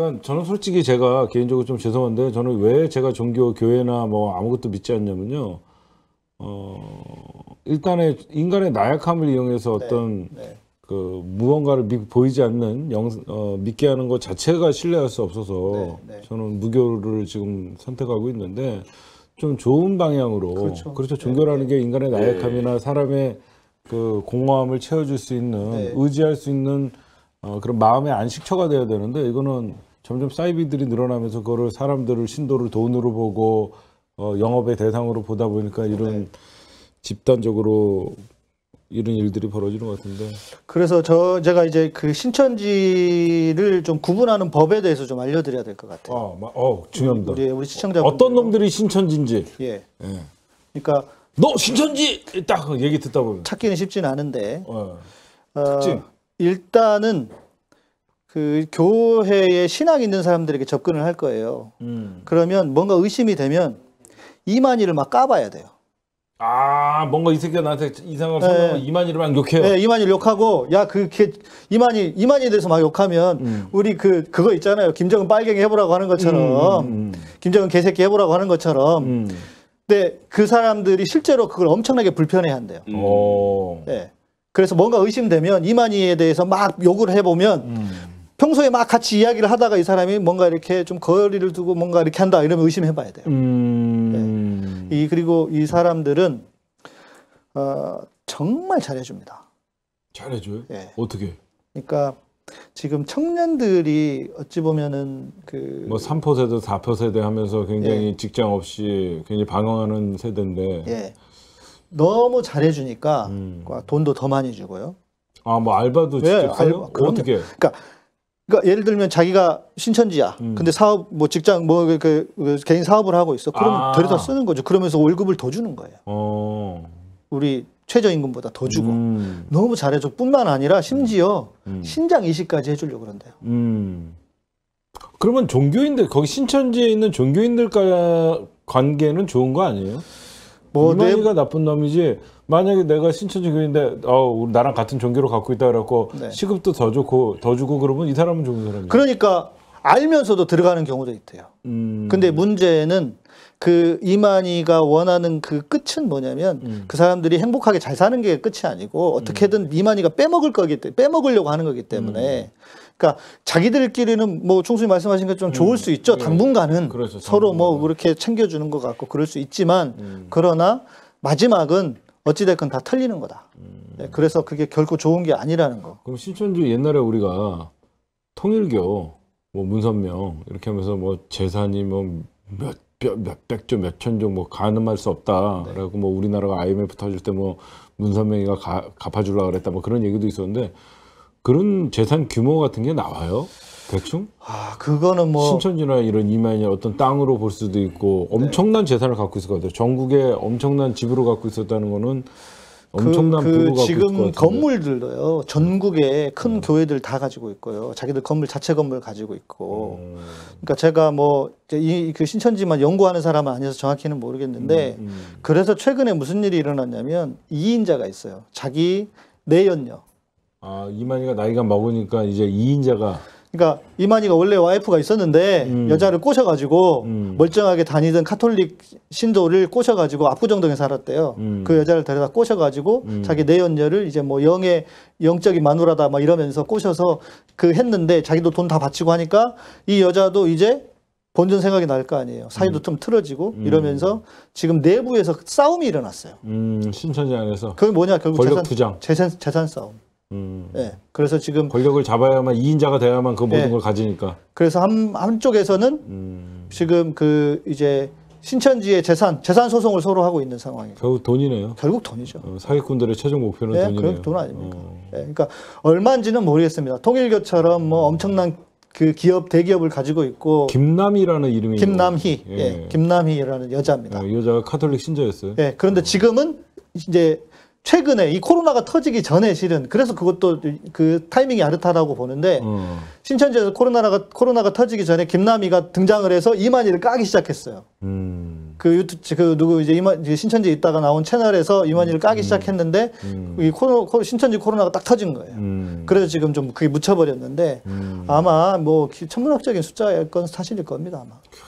그러니까 저는 솔직히 제가 개인적으로 좀 죄송한데 저는 왜 제가 종교 교회나 뭐 아무것도 믿지 않냐면요. 어 일단의 인간의 나약함을 이용해서 네, 어떤 네, 네. 그 무언가를 믿, 보이지 않는 영, 어, 믿게 하는 것 자체가 신뢰할 수 없어서 네, 네. 저는 무교를 지금 선택하고 있는데 좀 좋은 방향으로 그렇죠, 그렇죠. 네, 종교라는 게 인간의 나약함이나 사람의 그 공허함을 채워줄 수 있는 의지할 수 있는 어, 그런 마음의 안식처가 돼야 되는데 이거는 점점 사이비들이 늘어나면서 그거를 사람들을 신도를 돈으로 보고 어, 영업의 대상으로 보다 보니까 이런 네. 집단적으로 이런 일들이 벌어지는 것 같은데. 그래서 저 제가 이제 그 신천지를 좀 구분하는 법에 대해서 좀 알려드려야 될 것 같아요. 어, 어 중요합니다. 우리, 우리 시청자 어떤 놈들이 신천지인지. 예. 예. 그러니까 너 신천지 딱 얘기 듣다 보면 찾기는 쉽진 않은데. 어, 어 특징. 어, 일단은 그 교회에 신앙이 있는 사람들에게 접근을 할 거예요. 음. 그러면 뭔가 의심이 되면 이만희를 막 까봐야 돼요. 아 뭔가 이 새끼가 나한테 이상한 네. 이만희를 욕해요. 네, 이만희를 욕하고 야그 이만희 이만희에 대해서 막 욕하면 음. 우리 그 그거 있잖아요. 김정은 빨갱이 해보라고 하는 것처럼 음, 음, 음. 김정은 개새끼 해보라고 하는 것처럼. 음. 근데 그 사람들이 실제로 그걸 엄청나게 불편해한대요. 네. 그래서 뭔가 의심되면 이만희에 대해서 막 욕을 해보면 평소에 막 같이 이야기를 하다가 이 사람이 뭔가 이렇게 좀 거리를 두고 뭔가 이렇게 한다 이러면 의심해 봐야 돼요. 음... 네. 이 그리고 이 사람들은 어, 정말 잘해 줍니다. 잘해 줘요? 네. 예. 어떻게? 그러니까 지금 청년들이 어찌 보면은 그 뭐 3 세대, 4 세대 하면서 굉장히 예. 직장 없이 굉장히 방황하는 세대인데 예. 너무 잘해 주니까 음. 돈도 더 많이 주고요. 아, 뭐 알바도 예, 직접 예, 알바, 어떻게? 그러니까 그러니까 예를 들면 자기가 신천지야. 음. 근데 사업 뭐 직장 뭐그 그, 그 개인 사업을 하고 있어. 그러면 아. 데려다 쓰는 거죠. 그러면서 월급을 더 주는 거예요. 어. 우리 최저임금보다 더 주고 음. 너무 잘해줘 뿐만 아니라 심지어 음. 음. 신장 이식까지 해주려고 그런대요. 음. 그러면 종교인들 거기 신천지에 있는 종교인들 과 관계는 좋은 거 아니에요? 뭐 이만희가 내... 나쁜 놈이지 만약에 내가 신천지교인데 어 나랑 같은 종교로 갖고 있다 그래갖고 네. 시급도 더 좋고 더 주고 그러면 이 사람은 좋은 사람이에 그러니까 알면서도 들어가는 경우도 있대요. 음... 근데 문제는 그 이만희가 원하는 그 끝은 뭐냐면 음. 그 사람들이 행복하게 잘 사는 게 끝이 아니고 어떻게든 음. 이만희가 빼먹을 거기 때문에 빼먹으려고 하는 거기 때문에 음. 그러니까 자기들끼리는 뭐 총수님 말씀하신 것처럼 좋을 음. 수 있죠. 네. 당분간은 그렇죠, 서로 뭐 그렇게 챙겨주는 것 같고 그럴 수 있지만 음. 그러나 마지막은 어찌됐건 다 틀리는 거다. 음. 네, 그래서 그게 결코 좋은 게 아니라는 거. 그럼 신천지 옛날에 우리가 통일교, 뭐 문선명 이렇게 하면서 뭐 재산이 뭐몇 몇백조 몇천조 뭐 가늠할 수 없다라고 네. 뭐 우리나라가 IMF 터질 때뭐 문선명이가 갚아주려고 그랬다 뭐 그런 얘기도 있었는데 그런 재산 규모 같은 게 나와요? 대충? 아, 그거는 뭐 신천지나 이런 이만희 어떤 땅으로 볼 수도 있고 네. 엄청난 네. 재산을 갖고 있을 것 같아요. 전국에 엄청난 집으로 갖고 있었다는 거는 그, 엄청난 그, 그 지금 건물들도요. 전국에 음. 큰 음. 교회들 다 가지고 있고요. 자기들 건물 자체 건물 가지고 있고. 음. 그러니까 제가 뭐 이 그 신천지만 연구하는 사람은 아니어서 정확히는 모르겠는데 음, 음, 그래서 최근에 무슨 일이 일어났냐면 이인자가 있어요. 자기 내연녀 아 이만희가 나이가 먹으니까 이제 2인자가 그러니까 이만희가 원래 와이프가 있었는데 음. 여자를 꼬셔가지고 음. 멀쩡하게 다니던 카톨릭 신도를 꼬셔가지고 압구정동에 살았대요. 음. 그 여자를 데려다 꼬셔가지고 음. 자기 내연녀를 이제 뭐 영의 영적인 마누라다 막 이러면서 꼬셔서 그 했는데 자기도 돈 다 바치고 하니까 이 여자도 이제 본전 생각이 날 거 아니에요. 사이도 음. 좀 틀어지고 음. 이러면서 지금 내부에서 싸움이 일어났어요. 음, 신천지 안에서 그게 뭐냐 결국 재산, 재산 재산 싸움. 음. 예. 그래서 지금 권력을 잡아야만 이인자가 돼야만 그 모든 예. 걸 가지니까. 그래서 한 한쪽에서는 음. 지금 그 이제 신천지의 재산 재산 소송을 서로 하고 있는 상황이에요. 결국 돈이네요. 결국 돈이죠. 어, 사기꾼들의 최종 목표는 예, 돈이네요. 결국 돈 아닙니까? 어. 예, 그러니까 얼마인지는 모르겠습니다. 통일교처럼 뭐 엄청난 그 기업 대기업을 가지고 있고 김남희라는 이름이 김남희, 예. 예. 김남희라는 여자입니다. 예, 여자가 카톨릭 신자였어요. 예, 그런데 어. 지금은 이제 최근에 이 코로나가 터지기 전에 실은 그래서 그것도 그 타이밍이 아르타라고 보는데 음. 신천지에서 코로나가 코로나가 터지기 전에 김남희가 등장을 해서 이만희를 까기 시작했어요. 음. 그 유튜브 그 누구 이제 이만 신천지 에 있다가 나온 채널에서 이만희를 까기 음. 시작했는데 음. 이 코로, 신천지 코로나가 딱 터진 거예요. 음. 그래서 지금 좀 그게 묻혀버렸는데 음. 아마 뭐 천문학적인 숫자일 건 사실일 겁니다 아마. 그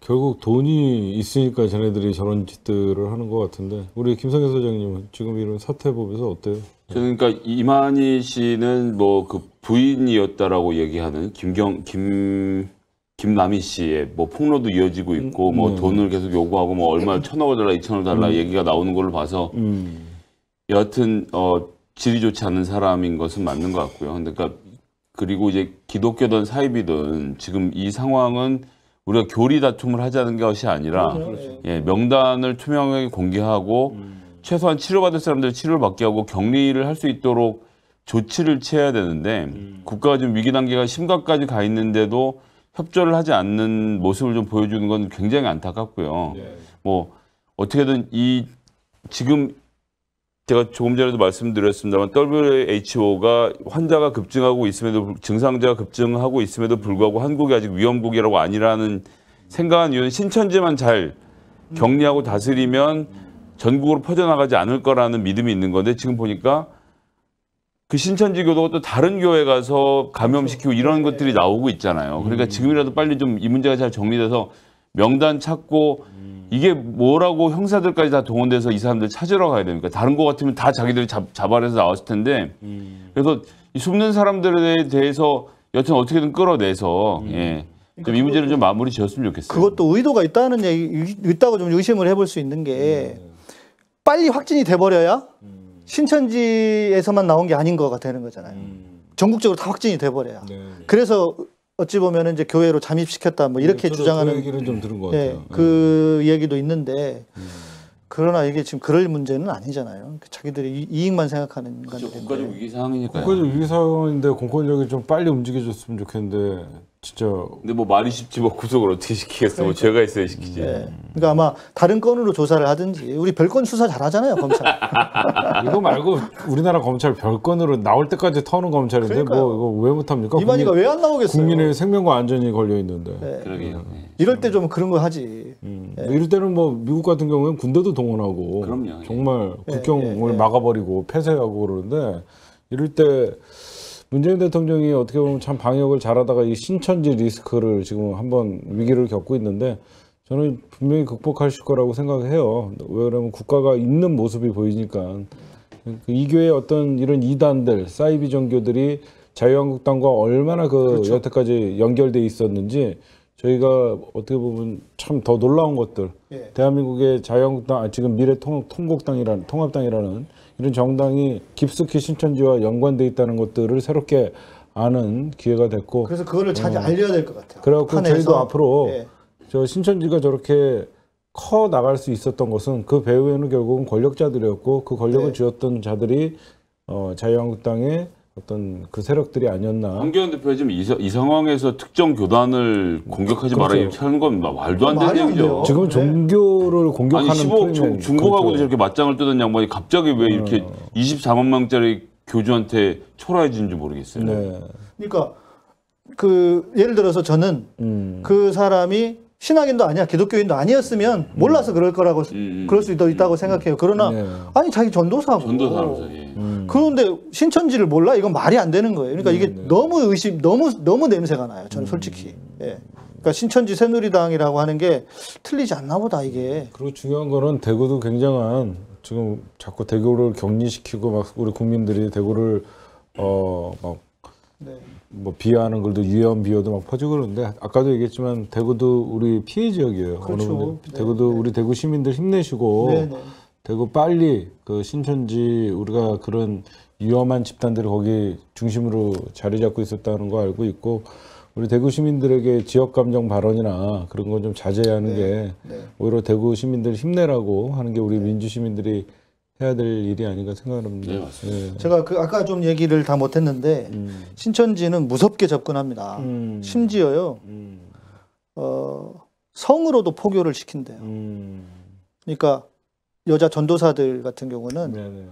결국 돈이 있으니까 쟤네들이 저런 짓들을 하는 것 같은데 우리 김성현 소장님은 지금 이런 사태 보면서 어때요? 그러니까 이만희 씨는 뭐 그 부인이었다라고 얘기하는 김경 김 김남희 씨의 뭐 폭로도 이어지고 있고 뭐 음. 돈을 계속 요구하고 뭐 얼마 천억을 달라 이천억을 달라 음. 얘기가 나오는 걸로 봐서 음. 여하튼 어 질이 좋지 않은 사람인 것은 맞는 것 같고요. 그러니까 그리고 이제 기독교든 사이비든 지금 이 상황은 우리가 교리 다툼을 하자는 것이 아니라 그렇죠. 그렇죠. 예, 명단을 투명하게 공개하고 음. 최소한 치료받을 사람들 치료를 받게 하고 격리를 할 수 있도록 조치를 취해야 되는데 음. 국가가 지금 위기 단계가 심각까지 가 있는데도 협조를 하지 않는 모습을 좀 보여주는 건 굉장히 안타깝고요. 네. 뭐 어떻게든 이 지금 제가 조금 전에도 말씀드렸습니다만 WHO가 환자가 급증하고 있음에도 증상자가 급증하고 있음에도 불구하고 한국이 아직 위험국이라고 아니라는 생각한 이유는 신천지만 잘 격리하고 다스리면 전국으로 퍼져나가지 않을 거라는 믿음이 있는 건데 지금 보니까 그 신천지교도가 또 다른 교회 가서 감염시키고 이런 네. 것들이 나오고 있잖아요. 그러니까 음. 지금이라도 빨리 좀 이 문제가 잘 정리돼서 명단 찾고 음. 이게 뭐라고 형사들까지 다 동원돼서 이 사람들 찾으러 가야 됩니까? 다른 것 같으면 다 자기들이 잡, 자발해서 나왔을 텐데 음. 그래서 이 숨는 사람들에 대해서 여튼 어떻게든 끌어내서 음. 예. 그러니까 이 문제를 좀 마무리 지었으면 좋겠어요. 그것도 의도가 있다는 얘기, 있다고 좀 의심을 해볼 수 있는 게 빨리 확진이 돼버려야 신천지에서만 나온 게 아닌 것같 되는 거잖아요. 전국적으로 다 확진이 돼버려야. 네, 네. 그래서 어찌 보면 이제 교회로 잠입시켰다 뭐 이렇게 네, 주장하는 그 얘기는 좀 들은 것 예, 같아요. 예, 그 네. 얘기도 있는데 음. 그러나 이게 지금 그럴 문제는 아니잖아요. 자기들이 이익만 생각하는 그렇죠. 건데. 들 국가적 위기 상황이니까 국가적 위기 상황인데 공권력이 좀 빨리 움직여줬으면 좋겠는데 진짜. 근데 뭐 말이 쉽지 뭐 구속을 어떻게 시키겠어? 뭐 그러니까. 뭐 죄가 있어야 시키지. 네. 그러니까 아마 다른 건으로 조사를 하든지 우리 별건 수사 잘하잖아요 검찰. 이거 말고 우리나라 검찰 별건으로 나올 때까지 터는 검찰인데 뭐 그러니까요. 뭐 이거 왜 못합니까? 이만희가 왜 안 나오겠어요? 국민의 생명과 안전이 걸려 있는데. 네. 그러게요. 음. 네. 이럴 때 좀 그런 거 하지. 음. 네. 뭐 이럴 때는 뭐 미국 같은 경우에는 군대도 동원하고. 그럼요. 정말 네. 국경을 네. 막아버리고 폐쇄하고 그러는데 이럴 때. 문재인 대통령이 어떻게 보면 참 방역을 잘하다가 이 신천지 리스크를 지금 한번 위기를 겪고 있는데 저는 분명히 극복하실 거라고 생각해요. 왜냐하면 국가가 있는 모습이 보이니까 그 이교의 어떤 이런 이단들, 사이비 종교들이 자유한국당과 얼마나 그 그렇죠. 여태까지 연결돼 있었는지 저희가 어떻게 보면 참 더 놀라운 것들 예. 대한민국의 자유한국당 아, 지금 미래 통합 통곡당이라는 통합당이라는 이런 정당이 깊숙이 신천지와 연관돼 있다는 것들을 새롭게 아는 기회가 됐고 그래서 그거를 잘 어, 알려야 될 것 같아요. 그래갖고 저희도 앞으로 예. 저 신천지가 저렇게 커 나갈 수 있었던 것은 그 배후에는 결국은 권력자들이었고 그 권력을 네. 쥐었던 자들이 어, 자유한국당의 어떤 그 세력들이 아니었나. 홍기현 대표 지금 이, 이, 상황에서 특정 교단을 공격하지 그렇죠. 말라 이렇게 하는 건 말도 안 되는 얘기죠. 지금 네. 종교를 공격하는 아니 15억 중국하고도 그렇죠. 저렇게 맞짱을 뜨던 양반이 갑자기 왜 이렇게 어. 24만 명짜리 교주한테 초라해진지 모르겠어요. 네. 그러니까 그 예를 들어서 저는 음. 그 사람이 신학인도 아니야 기독교인도 아니었으면 몰라서 그럴 거라고 음, 음 그럴 수도 음, 있다고 음. 생각해요. 그러나 네. 아니 자기 전도사고 전도사 예. 그런데 신천지를 몰라 이건 말이 안 되는 거예요. 그러니까 네, 이게 네. 너무 의심 너무 너무 냄새가 나요. 저는 솔직히 예. 그러니까 신천지 새누리당이라고 하는 게 틀리지 않나 보다 이게. 그리고 중요한 거는 대구도 굉장한 지금 자꾸 대구를 격리시키고 막 우리 국민들이 대구를 어막 네. 뭐 비하하는 걸도 유연 비호도 막 퍼지고 그러는데 아까도 얘기했지만 대구도 우리 피해 지역이에요. 그렇죠. 네, 대구도 네. 우리 대구 시민들 힘내시고 네, 네. 대구 빨리 그 신천지 우리가 그런 위험한 집단들이 거기 중심으로 자리 잡고 있었다는 거 알고 있고 우리 대구 시민들에게 지역 감정 발언이나 그런 건 좀 자제하는 네, 게 네. 오히려 대구 시민들 힘내라고 하는 게 우리 민주 시민들이 해야 될 일이 아닌가 생각합니다. 네, 예. 제가 그 아까 좀 얘기를 다 못했는데 음. 신천지는 무섭게 접근합니다. 음. 심지어요 음. 어, 성으로도 포교를 시킨대요. 음. 그러니까 여자 전도사들 같은 경우는 네, 네.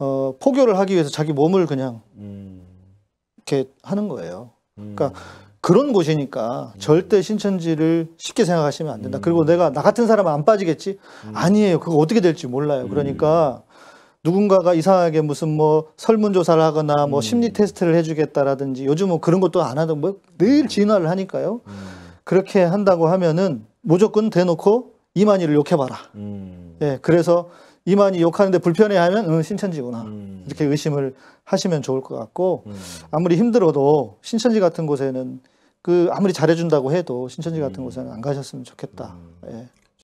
어, 포교를 하기 위해서 자기 몸을 그냥 음. 이렇게 하는 거예요. 그러니까 음. 그런 곳이니까 음. 절대 신천지를 쉽게 생각하시면 안 된다. 음. 그리고 내가 나 같은 사람은 안 빠지겠지? 음. 아니에요. 그거 어떻게 될지 몰라요. 음. 그러니까 누군가가 이상하게 무슨 뭐 설문조사를 하거나 뭐 음. 심리 테스트를 해주겠다라든지 요즘은 뭐 그런 것도 안 하던 뭐늘 음. 진화를 하니까요. 그렇게 한다고 하면은 무조건 대놓고 이만희를 욕해봐라. 예, 그래서 이만이 욕하는데 불편해하면 응, 신천지구나 음. 이렇게 의심을 하시면 좋을 것 같고 음. 아무리 힘들어도 신천지 같은 곳에는 그 아무리 잘해준다고 해도 신천지 같은 음. 곳에는 안 가셨으면 좋겠다. 음. 예.